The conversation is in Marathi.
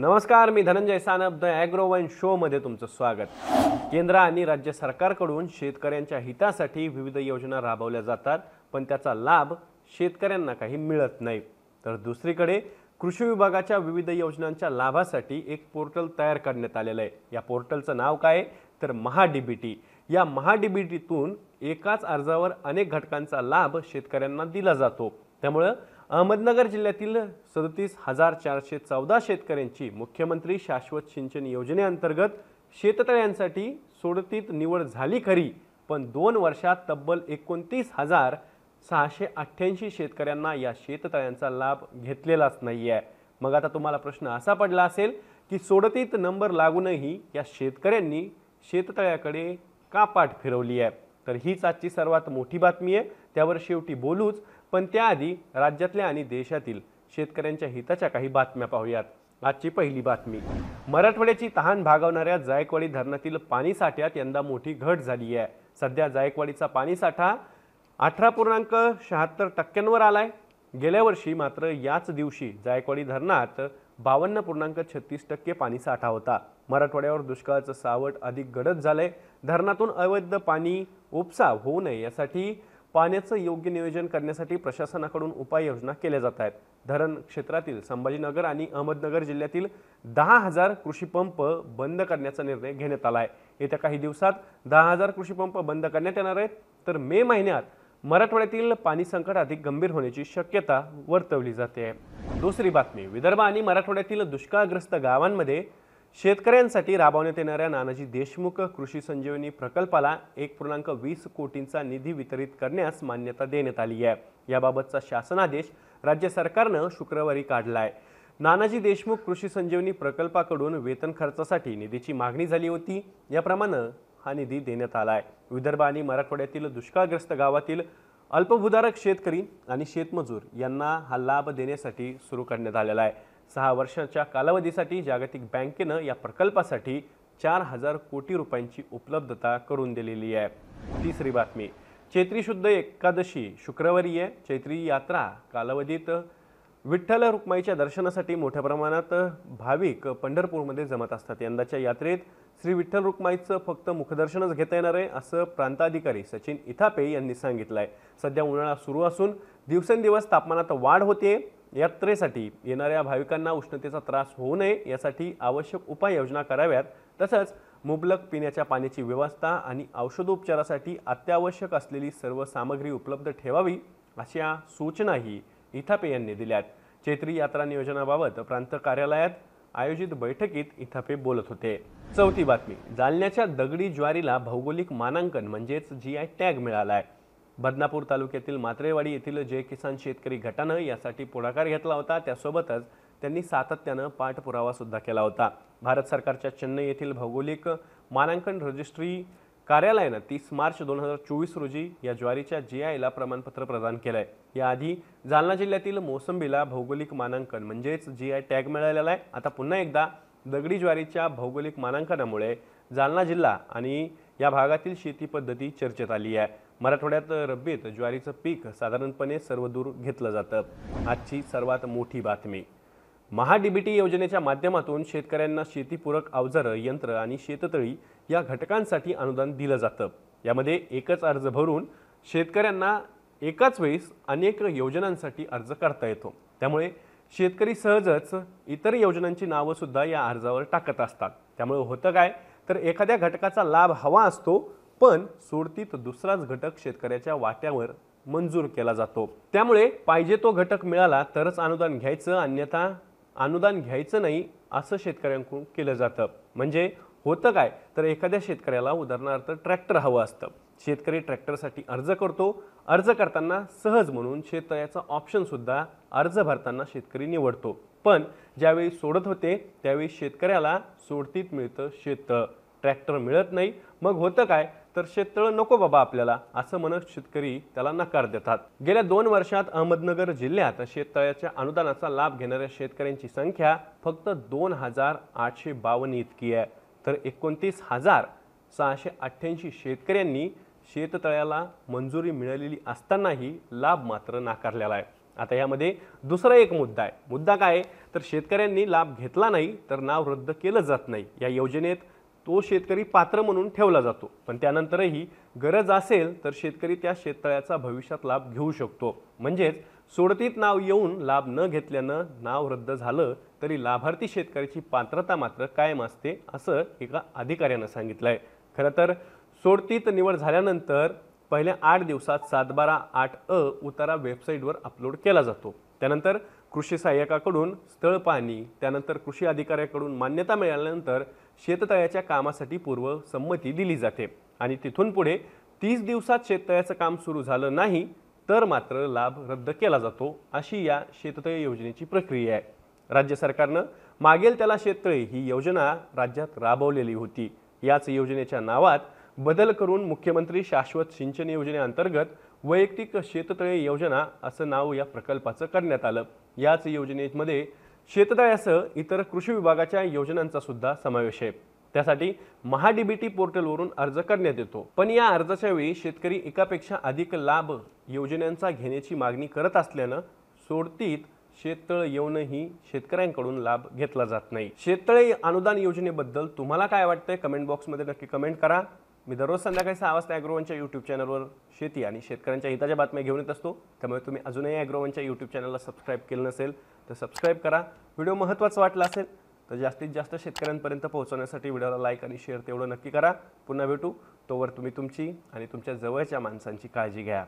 नमस्कार मी धनंजय सानप द ॲग्रोवन शोमध्ये तुमचं स्वागत केंद्र आणि राज्य सरकारकडून शेतकऱ्यांच्या हितासाठी विविध योजना राबवल्या जातात पण त्याचा लाभ शेतकऱ्यांना काही मिळत नाही तर दुसरीकडे कृषी विभागाच्या विविध योजनांच्या लाभासाठी एक पोर्टल तयार करण्यात आलेलं आहे या पोर्टलचं नाव काय तर महाडीबीटी या महाडीबीटीतून एकाच अर्जावर अनेक घटकांचा लाभ शेतकऱ्यांना दिला जातो त्यामुळं अहमदनगर जिल्ह्यातील सदतीस हजार चारशे चौदा शेतकऱ्यांची मुख्यमंत्री शाश्वत सिंचन योजनेअंतर्गत शेततळ्यांसाठी सोडतीत निवड झाली खरी पण दोन वर्षात तब्बल एकोणतीस हजार सहाशे अठ्ठ्याऐंशी शेतकऱ्यांना या शेततळ्यांचा लाभ घेतलेलाच नाही आहे मग आता तुम्हाला प्रश्न असा पडला असेल की सोडतीत नंबर लागूनही या शेतकऱ्यांनी शेततळ्याकडे का पाठ फिरवली आहे तर हीच आजची सर्वात मोठी बातमी आहे त्यावर शेवटी बोलूच पण त्याआधी राज्यातल्या आणि देशातील शेतकऱ्यांच्या हिताच्या काही बातम्या पाहूयात आजची पहिली बातमी मराठवाड्याची तहान भागवणाऱ्या जायकवाडी धरणातील पाणी साठ्यात यंदा मोठी घट झाली आहे सध्या जायकवाडीचा पाणी साठा अठरा पूर्णांक शहात्तर टक्क्यांवर आलाय गेल्या वर्षी मात्र याच दिवशी जायकवाडी धरणात बावन्न पूर्णांक छत्तीस टक्के पाणीसाठा होता मराठवाड्यावर दुष्काळाचं सावट अधिक गडद झालंय धरणातून अवैध पाणी उपसा होऊ नये यासाठी पाण्याचं योग्य नियोजन करण्यासाठी प्रशासनाकडून उपाययोजना केल्या जात आहेत धरण क्षेत्रातील संभाजीनगर आणि अहमदनगर जिल्ह्यातील दहा हजार कृषीपंप बंद करण्याचा निर्णय घेण्यात आला आहे येत्या काही दिवसात दहा हजार कृषीपंप बंद करण्यात येणार आहेत तर मे महिन्यात मराठवाड्यातील पाणी संकट अधिक गंभीर होण्याची शक्यता वर्तवली जाते दुसरी बातमी विदर्भ आणि मराठवाड्यातील दुष्काळग्रस्त गावांमध्ये शेतकऱ्यांसाठी राबवण्यात येणाऱ्या नानाजी देशमुख कृषी संजीवनी प्रकल्पाला एक पूर्णांक वीस कोटींचा निधी वितरित करण्यास मान्यता देण्यात आली आहे याबाबतचा शासनादेश राज्य सरकारनं शुक्रवारी काढला आहे नानाजी देशमुख कृषी संजीवनी प्रकल्पाकडून वेतन खर्चासाठी निधीची मागणी झाली होती याप्रमाणे हा निधी देण्यात आला आहे विदर्भ आणि मराठवाड्यातील दुष्काळग्रस्त गावातील अल्पभूधारक शेतकरी आणि शेतमजूर यांना हा लाभ देण्यासाठी सुरू करण्यात आलेला आहे सहा वर्षाच्या कालावधीसाठी जागतिक बँकेनं या प्रकल्पासाठी चार हजार कोटी रुपयांची उपलब्धता करून दिलेली आहे तिसरी बातमी चैत्री शुद्ध एकादशी शुक्रवारी आहे चैत्री यात्रा कालावधीत विठ्ठल रुक्माईच्या दर्शनासाठी मोठ्या प्रमाणात भाविक पंढरपूरमध्ये जमत असतात यंदाच्या यात्रेत श्री विठ्ठल रुक्माईचं फक्त मुखदर्शनच घेता येणार आहे असं प्रांताधिकारी सचिन इथापे यांनी सांगितलं आहे सध्या उन्हाळा सुरू असून दिवसेंदिवस तापमानात वाढ होते यात्रेसाठी येणाऱ्या भाविकांना उष्णतेचा त्रास होऊ नये यासाठी आवश्यक उपाययोजना कराव्यात तसंच मुबलक पिण्याच्या पाण्याची व्यवस्था आणि औषधोपचारासाठी अत्यावश्यक असलेली सर्व सामग्री उपलब्ध ठेवावी अशा सूचनाही इथापे यांनी दिल्यात चैत्री यात्रा नियोजनाबाबत प्रांत कार्यालयात आयोजित बैठकीत इथापे बोलत होते चौथी बातमी जालन्याच्या दगडी ज्वारीला भौगोलिक मानांकन म्हणजेच जी आय टॅग मिळाला आहे बदनापूर तालुक्यातील मात्रेवाडी येथील जय किसान शेतकरी गटानं यासाठी पुढाकार घेतला होता त्यासोबतच त्यांनी सातत्यानं पाठपुरावासुद्धा केला होता भारत सरकारच्या चेन्नई येथील भौगोलिक मानांकन रजिस्ट्री कार्यालयानं तीस मार्च दोन हजार चोवीस रोजी या ज्वारीच्या जी आयला प्रमाणपत्र प्रदान केलं आहे याआधी जालना जिल्ह्यातील मोसंबीला भौगोलिक मानांकन म्हणजेच जी आय टॅग मिळालेला आहे आता पुन्हा एकदा दगडी ज्वारीच्या भौगोलिक मानांकनामुळे जालना जिल्हा आणि या भागातील शेती पद्धती चर्चेत आली आहे मराठवाड्यात रब्बीत ज्वारीचं पीक साधारणपणे सर्वदूर घेतलं जातं आजची सर्वात मोठी बातमी महाडीबीटी योजनेच्या माध्यमातून शेतकऱ्यांना शेतीपूरक अवजारं यंत्र आणि शेततळी या घटकांसाठी अनुदान दिलं जातं यामध्ये एकच अर्ज भरून शेतकऱ्यांना एकाच वेळेस अनेक योजनांसाठी अर्ज करता येतो त्यामुळे शेतकरी सहजच इतर योजनांची नावंसुद्धा या अर्जावर टाकत असतात त्यामुळे होतं काय तर एखाद्या घटकाचा लाभ हवा असतो पण सोडतीत दुसराच घटक शेतकऱ्याच्या वाट्यावर मंजूर केला जातो त्यामुळे पाहिजे तो घटक मिळाला तरच अनुदान घ्यायचं अन्यथा अनुदान घ्यायचं नाही असं शेतकऱ्यांकडून केलं जातं म्हणजे होतं काय तर एखाद्या शेतकऱ्याला उदाहरणार्थ ट्रॅक्टर हवं असतं शेतकरी ट्रॅक्टरसाठी अर्ज करतो अर्ज करताना सहज म्हणून शेततळ्याचा ऑप्शनसुद्धा अर्ज भरताना शेतकरी निवडतो पण ज्यावेळी सोडत होते त्यावेळी शेतकऱ्याला सोडतीत मिळतं शेत ट्रॅक्टर मिळत नाही मग होतं काय तर शेततळं नको बाबा आपल्याला असं म्हणत शेतकरी त्याला नकार देतात गेल्या दोन वर्षात अहमदनगर जिल्ह्यात शेततळ्याच्या अनुदानाचा लाभ घेणाऱ्या शेतकऱ्यांची संख्या फक्त दोन हजार आठशे बावन्न इतकी आहे तर एकोणतीस हजार सहाशे अठ्ठ्याऐंशी शेतकऱ्यांनी शेततळ्याला मंजुरी मिळालेली असतानाही लाभ मात्र नाकारलेला आहे आता यामध्ये दुसरा एक मुद्दा आहे मुद्दा काय तर शेतकऱ्यांनी लाभ घेतला नाही तर नाव रद्द केलं जात नाही या योजनेत तो शेतकरी पात्र म्हणून ठेवला जातो पण त्यानंतरही गरज असेल तर शेतकरी त्या शेततळ्याचा भविष्यात लाभ घेऊ शकतो म्हणजेच सोडतीत नाव येऊन लाभ न घेतल्यानं नाव रद्द झालं तरी लाभार्थी शेतकऱ्याची पात्रता मात्र कायम असते असं एका अधिकाऱ्यानं सांगितलं आहे खरं तर सोडतीत निवड झाल्यानंतर पहिल्या आठ दिवसात बारा आठ अ उतारा वेबसाईटवर अपलोड केला जातो त्यानंतर कृषी सहाय्यकाकडून स्थळ पाहणी त्यानंतर कृषी अधिकाऱ्याकडून मान्यता मिळाल्यानंतर शेततळ्याच्या कामासाठी पूर्व संमती दिली जाते आणि तिथून पुढे तीस दिवसात शेततळ्याचं काम सुरू झालं नाही तर मात्र लाभ रद्द केला जातो अशी या शेततळे योजनेची प्रक्रिया आहे राज्य सरकारनं मागेल त्याला शेततळे ही योजना राज्यात राबवलेली होती याच योजनेच्या नावात बदल करून मुख्यमंत्री शाश्वत सिंचन योजनेअंतर्गत वैयक्तिक शेततळे योजना असं नाव या प्रकल्पाचं करण्यात आलं याच योजनेमध्ये शेततळ्यासह इतर कृषी विभागाच्या योजनांचा सुद्धा समावेश आहे त्यासाठी महाडीबीटी पोर्टलवरून अर्ज करण्यात येतो पण या अर्जाच्या वेळी शेतकरी एकापेक्षा अधिक लाभ योजनांचा घेण्याची मागणी करत असल्यानं सोडतीत शेततळ येऊनही शेतकऱ्यांकडून लाभ घेतला जात नाही शेततळे अनुदान योजनेबद्दल तुम्हाला काय वाटतंय कमेंट बॉक्समध्ये नक्की कमेंट करा मी दररोज संध्याकाळी सहा वाजता ॲग्रोवनच्या यूट्यूब चॅनलवर शेती आणि शेतकऱ्यांच्या हिताच्या बातम्या घेऊन येत असतो त्यामुळे तुम्ही अजूनही ॲग्रोवनच्या यूट्यूब चॅनलला सबस्क्राईब केलं नसेल तर सबस्क्राईब करा व्हिडिओ महत्त्वाचा वाटला असेल तर जास्तीत जास्त शेतकऱ्यांपर्यंत पोहोचवण्यासाठी व्हिडिओला लाईक आणि शेअर तेवढं नक्की करा पुन्हा भेटू तोवर तुम्ही तुमची आणि तुमच्या जवळच्या माणसांची काळजी घ्या